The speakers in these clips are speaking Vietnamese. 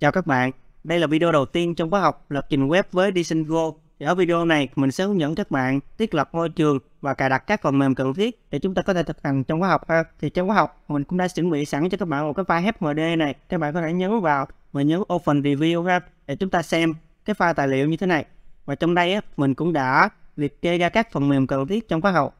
Chào các bạn, đây là video đầu tiên trong khóa học lập trình web với Disengo. Thì ở video này mình sẽ hướng dẫn các bạn thiết lập môi trường và cài đặt các phần mềm cần thiết để chúng ta có thể thực hành trong khóa học ha. Thì trong khóa học mình cũng đã chuẩn bị sẵn cho các bạn một cái file HMD này, các bạn có thể nhấn vào và nhấn Open Review ha để chúng ta xem cái file tài liệu như thế này. Và trong đây á, mình cũng đã liệt kê ra các phần mềm cần thiết trong khóa học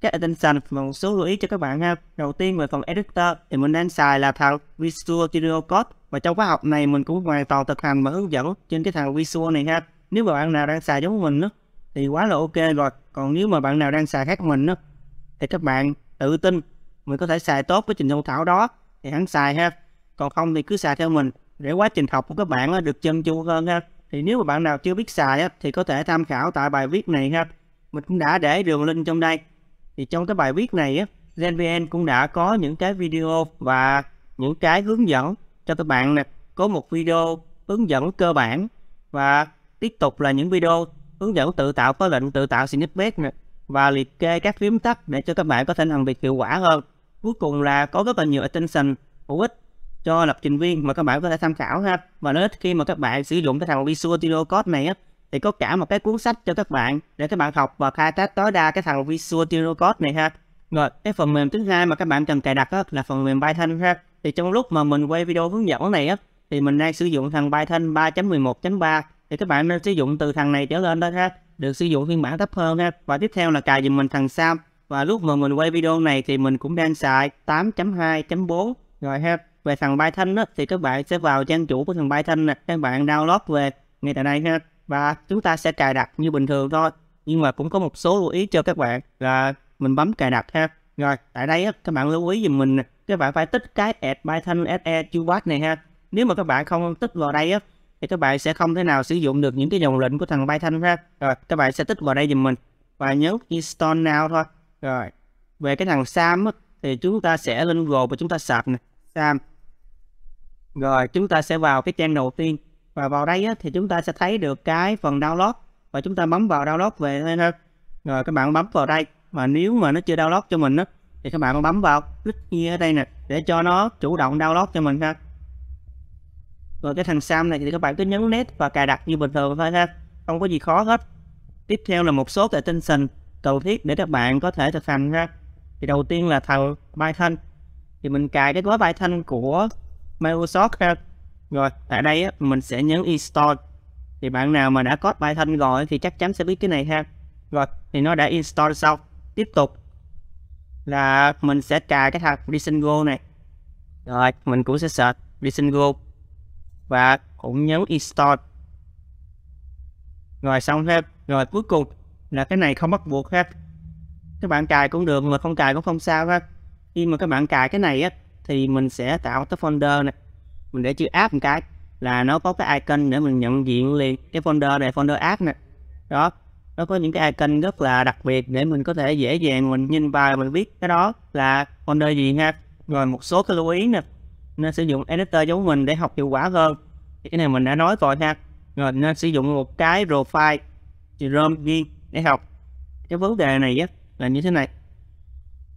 các extension và một số lưu ý cho các bạn ha. Đầu tiên về phần editor thì mình đang xài là thằng Visual Studio Code và trong khóa học này mình cũng hoàn toàn thực hành và hướng dẫn trên cái thằng visual này ha nếu mà bạn nào đang xài giống mình đó, thì quá là ok rồi còn nếu mà bạn nào đang xài khác mình đó, thì các bạn tự tin mình có thể xài tốt cái trình thông thảo đó thì hẳn xài ha còn không thì cứ xài theo mình để quá trình học của các bạn được chân chu hơn ha thì nếu mà bạn nào chưa biết xài á, thì có thể tham khảo tại bài viết này ha mình cũng đã để đường link trong đây thì trong cái bài viết này á, GenVN cũng đã có những cái video và những cái hướng dẫn cho các bạn nè có một video hướng dẫn cơ bản và tiếp tục là những video hướng dẫn tự tạo có lệnh tự tạo snippet nè và liệt kê các phím tắt để cho các bạn có thể làm việc hiệu quả hơn cuối cùng là có rất là nhiều attention hữu ích cho lập trình viên mà các bạn có thể tham khảo ha và nếu khi mà các bạn sử dụng cái thằng Visual Studio Code này á thì có cả một cái cuốn sách cho các bạn để các bạn học và khai thác tối đa cái thằng Visual Studio Code này ha rồi cái phần mềm thứ hai mà các bạn cần cài đặt á, là phần mềm Python ha thì trong lúc mà mình quay video hướng dẫn này á thì mình đang sử dụng thằng Python 3.11.3 thì các bạn nên sử dụng từ thằng này trở lên đó ha được sử dụng phiên bản thấp hơn ha và tiếp theo là cài giùm mình thằng Sam và lúc mà mình quay video này thì mình cũng đang xài 8.2.4 rồi ha về thằng Python á thì các bạn sẽ vào trang chủ của thằng Python nè các bạn download về ngay tại đây ha và chúng ta sẽ cài đặt như bình thường thôi nhưng mà cũng có một số lưu ý cho các bạn là mình bấm cài đặt ha rồi, tại đây á, các bạn lưu ý dùm mình, các bạn phải tích cái add Python SE Qubit này ha. Nếu mà các bạn không tích vào đây á, thì các bạn sẽ không thể nào sử dụng được những cái dòng lệnh của thằng Python ha. Rồi, các bạn sẽ tích vào đây dùm mình và nhớ install now thôi. Rồi, về cái thằng Sam á, thì chúng ta sẽ lên Google và chúng ta search nè, Sam. Rồi, chúng ta sẽ vào cái trang đầu tiên và vào đây á, thì chúng ta sẽ thấy được cái phần download và chúng ta bấm vào download về thôi ha. Rồi các bạn bấm vào đây mà nếu mà nó chưa download cho mình á thì các bạn bấm vào click nghe ở đây nè để cho nó chủ động download cho mình ha rồi cái thằng Sam này thì các bạn cứ nhấn nét và cài đặt như bình thường thôi ha không có gì khó hết tiếp theo là một số tinh thần cần thiết để các bạn có thể thực hành ha thì đầu tiên là thằng Python thì mình cài cái gói Python của Microsoft ha rồi tại đây á, mình sẽ nhấn install thì bạn nào mà đã có Python rồi thì chắc chắn sẽ biết cái này ha rồi thì nó đã install xong tiếp tục là mình sẽ cài cái thằng Disengo này rồi mình cũng sẽ search Disengo và cũng nhấn install rồi xong hết rồi cuối cùng là cái này không bắt buộc hết các bạn cài cũng được mà không cài cũng không sao hết khi mà các bạn cài cái này á thì mình sẽ tạo cái folder này mình để chữ app một cái là nó có cái icon để mình nhận diện liền cái folder này folder app này đó nó có những cái icon rất là đặc biệt để mình có thể dễ dàng mình nhìn vào mình biết cái đó là con đời gì ha rồi một số cái lưu ý nè nên sử dụng editor giống mình để học hiệu quả hơn thì cái này mình đã nói rồi ha rồi nên sử dụng một cái profile Chrome riêng để học cái vấn đề này á là như thế này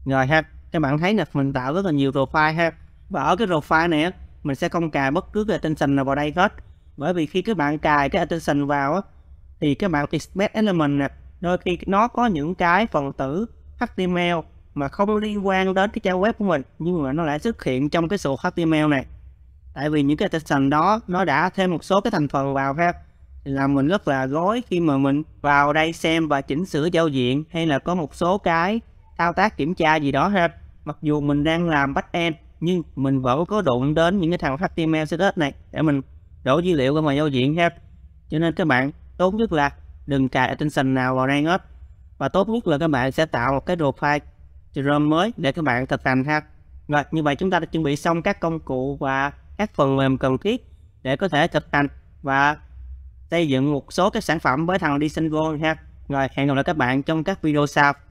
rồi ha các bạn thấy nè mình tạo rất là nhiều profile ha và ở cái profile này á mình sẽ không cài bất cứ cái attention nào vào đây hết bởi vì khi các bạn cài cái attention vào á thì cái multi space element nè đôi khi nó có những cái phần tử HTML mà không liên quan đến cái trang web của mình nhưng mà nó lại xuất hiện trong cái sổ HTML này tại vì những cái section đó nó đã thêm một số cái thành phần vào ha là mình rất là rối khi mà mình vào đây xem và chỉnh sửa giao diện hay là có một số cái thao tác kiểm tra gì đó ha mặc dù mình đang làm bắt end nhưng mình vẫn có đụng đến những cái thằng HTML CSS này để mình đổ dữ liệu ra ngoài giao diện ha cho nên các bạn tốt nhất là đừng cài extension nào vào đây hết và tốt nhất là các bạn sẽ tạo một cái đồ file Chrome mới để các bạn thực hành ha rồi như vậy chúng ta đã chuẩn bị xong các công cụ và các phần mềm cần thiết để có thể thực hành và xây dựng một số các sản phẩm với thằng Disenvo ha rồi hẹn gặp lại các bạn trong các video sau